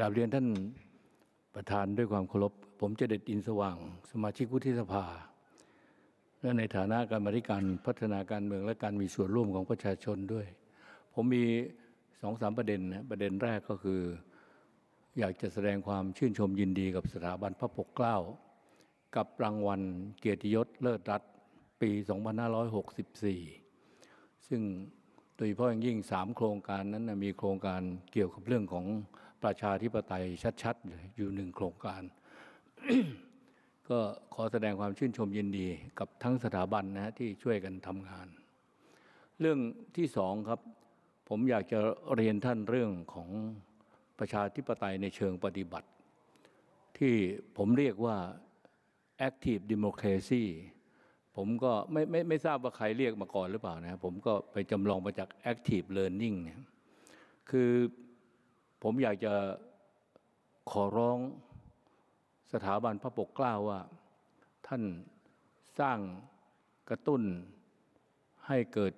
ราบเรียนท่านประธานด้วยความเคารพ ผมจะเด็ดอินสว่าง สมาชิกวุฒิสภา และในฐานะการบริการพัฒนาการเมืองและการมีส่วนร่วมของประชาชนด้วย ผมมีสองสามประเด็นนะ ประเด็นแรกก็คืออยากจะแสดงความชื่นชมยินดีกับสถาบันพระปกเกล้า กับรางวัลเกียรติยศเลิศรัตปี 2564ซึ่งดยเฉพาะอย่างยิ่งสามโครงการนั้นนะมีโครงการเกี่ยวกับเรื่องของประชาธิปไตยชัดๆ อยู่หนึ่งโครงการ ก็ขอแสดงความชื่นชมยินดี กับทั้งสถาบันนะที่ช่วยกันทำงาน เรื่องที่สองครับผมอยากจะเรียนท่านเรื่องของประชาธิปไตยในเชิงปฏิบัติ ที่ผมเรียกว่า active democracy ผมก็ไม่ไม่ไม่ทราบว่าใครเรียกมาก่อนหรือเปล่านะ ผมก็ไปจำลองมาจาก Active Learning เนี่ย คือผมอยากจะขอร้องสถาบันพระปกเกล้าว่า ท่านสร้างกระตุ้นให้เกิด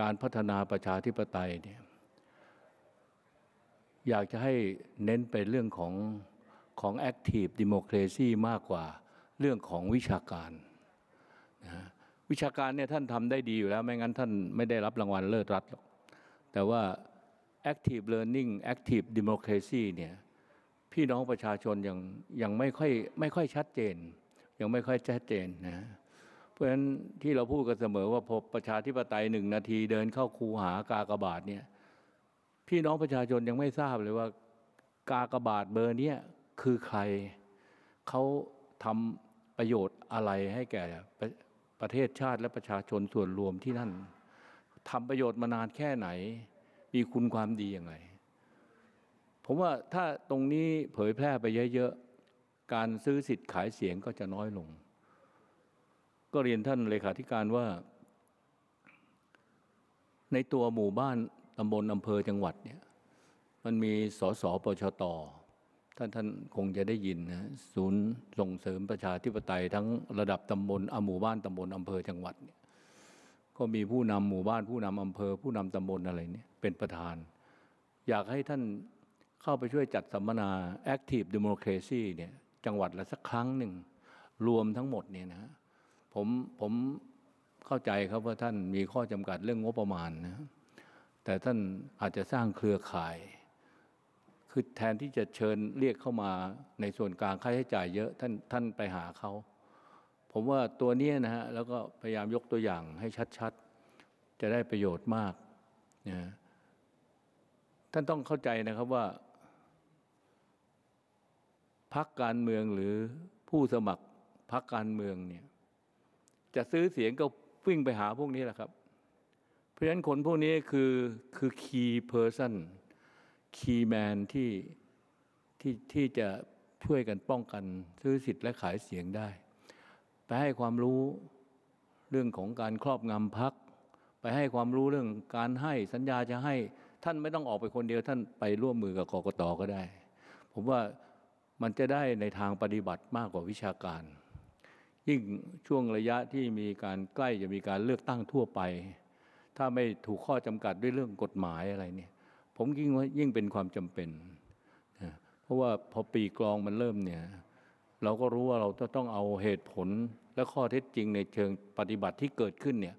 การพัฒนาประชาธิปไตยเนี่ยอยากจะให้เน้นไปเรื่องของของ Active Democracy มากกว่าเรื่องของวิชาการวิชาการเนี่ยท่านทำได้ดีอยู่แล้วไม่งั้น ท่านไม่ได้รับรางวัลเลิศรัฐหรอก แต่ว่า active learning active democracy เนี่ยพี่น้องประชาชนยังยังไม่ค่อยไม่ค่อยชัดเจน ยังไม่ค่อยชัดเจนนะเพราะฉะนั้นที่เราพูดกันเสมอว่าพบประชาธิปไตยหนึ่งนาทีเดินเข้าคูหากากบาทเนี่ยพี่น้องประชาชนยังไม่ทราบเลยว่ากากบาทเบอร์เนี้ยคือใครเขาทำประโยชน์อะไรให้แก่ประเทศชาติและประชาชนส่วนรวมที่นั่นทำประโยชน์มานานแค่ไหน มีคุณความดียังไงผมว่าถ้าตรงนี้เผยแพร่ไปเยอะๆการซื้อสิทธิ์ขายเสียงก็จะน้อยลง ก็เรียนท่านเลขาธิการว่า ในตัวหมู่บ้านตำบลอำเภอจังหวัดเนี่ย มันมีสสปชตท่านท่านคงจะได้ยินนะศูนย์ส่งเสริมประชาธิปไตยทั้งระดับตำบลอหมู่บ้านตำบลอำเภอจังหวัดเนี่ยก็มีผู้นำหมู่บ้านผู้นำอำเภอ ผู้นำตำบลอะไรเนี่ยเป็นประธาน อยากให้ท่านเข้าไปช่วยจัดสัมมนา Active Democracy เนี่ยจังหวัดละสักครั้งหนึ่ง รวมทั้งหมดเนี่ยนะผมผมเข้าใจครับว่าท่านมีข้อจำกัดเรื่องงบประมาณนะแต่ท่านอาจจะสร้างเครือข่ายคือแทนที่จะเชิญเรียกเข้ามาในส่วนกลางค่าใช้จ่ายเยอะท่านท่านไปหาเขา ผมว่าตัวนี้นะฮะแล้วก็พยายามยกตัวอย่างให้ชัดๆ จะได้ประโยชน์มากนะท่านต้องเข้าใจนะครับว่า พักการเมืองหรือผู้สมัครพักการเมืองเนี่ยจะซื้อเสียงก็วิ่งไปหาพวกนี้แหละครับ เพราะฉะนั้นคนพวกนี้คือคือคีย์เพอร์ซันคีย์แมนที่ที่ที่จะช่วยกันป้องกันซื้อสิทธิ์และขายเสียงได้ ไปให้ความรู้เรื่องของการครอบงำพักไปให้ความรู้เรื่องการให้สัญญาจะให้ท่านไม่ต้องออกไปคนเดียวท่านไปร่วมมือกับกกตก็ได้ ผมว่ามันจะได้ในทางปฏิบัติมากกว่าวิชาการ ยิ่งช่วงระยะที่มีการใกล้จะมีการเลือกตั้งทั่วไป ถ้าไม่ถูกข้อจำกัดด้วยเรื่องกฎหมายอะไรเนี่ยผมยิ่งยิ่งเป็นความจำเป็น เพราะว่าพอปีกลองมันเริ่มเนี่ย เราก็รู้ว่าเราจะต้องเอาเหตุผล และข้อเท็จจริงในเชิงปฏิบัติที่เกิดขึ้นเนี่ย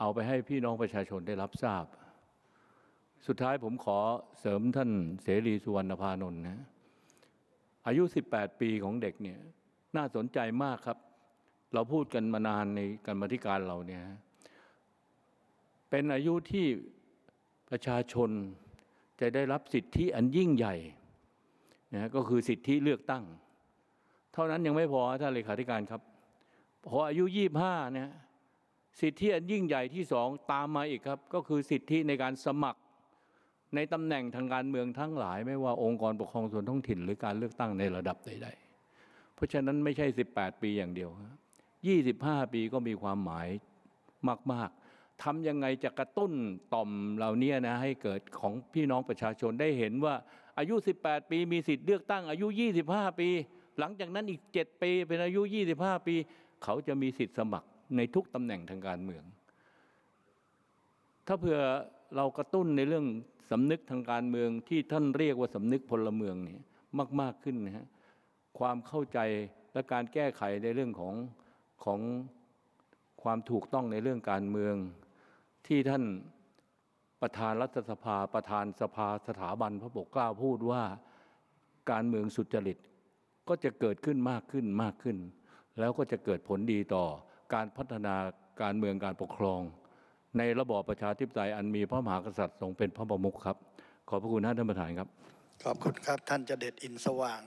เอาไปให้พี่น้องประชาชนได้รับทราบ สุดท้ายผมขอเสริมท่านเสรีสุวรรณพานนท์นะอายุ 18 ปีของเด็กเนี่ย น่าสนใจมากครับ เราพูดกันมานานในการมธิการเราเนี่ยเป็นอายุที่ประชาชนจะได้รับสิทธิอันยิ่งใหญ่นะก็คือสิทธิเลือกตั้ง เท่านั้นยังไม่พอท่านเลขาธิการครับพออายุยี่บห้าเนี่ยสิทธิอันยิ่งใหญ่ที่สองตามมาอีกครับ ก็คือสิทธิในการสมัครในตำแหน่งทางการเมืองทั้งหลาย ไม่ว่าองค์กรปกครองส่วนท้องถิ่นหรือการเลือกตั้งในระดับใดๆเพราะฉะนั้นไม่ใช่ 18 ปีอย่างเดียว25 ปีก็มีความหมายมากทำยังไงจะกระตุ้นต่อมเหล่านี้นะให้เกิดของพี่น้องประชาชนได้เห็นว่าอายุ 18 ปีมีสิทธิ์เลือกตั้งอายุ 25 ปี หลังจากนั้นอีก 7 ปีเป็นอายุ 25 ปีเขาจะมีสิทธิ์สมัครในทุกตำแหน่งทางการเมือง ถ้าเผื่อเรากระตุ้นในเรื่องสำนึกทางการเมือง ที่ท่านเรียกว่าสำนึกพลเมืองเนี่ยมากขึ้นนะฮะความเข้าใจและการแก้ไขในเรื่องของของความถูกต้องในเรื่องการเมืองที่ท่านประธานรัฐสภาประธานสภาสถาบันพระปกเกล้าพูดว่าการเมืองสุจริตก็จะเกิดขึ้นมากขึ้นมากขึ้น แล้วก็จะเกิดผลดีต่อการพัฒนาการเมืองการปกครอง ในระบอบประชาธิปไตยอันมีพระมหากษัตริย์ทรงเป็นพระประมุขครับขอบพระคุณท่านประธานครับขอบคุณครับท่านจะเด็ดอินสว่าง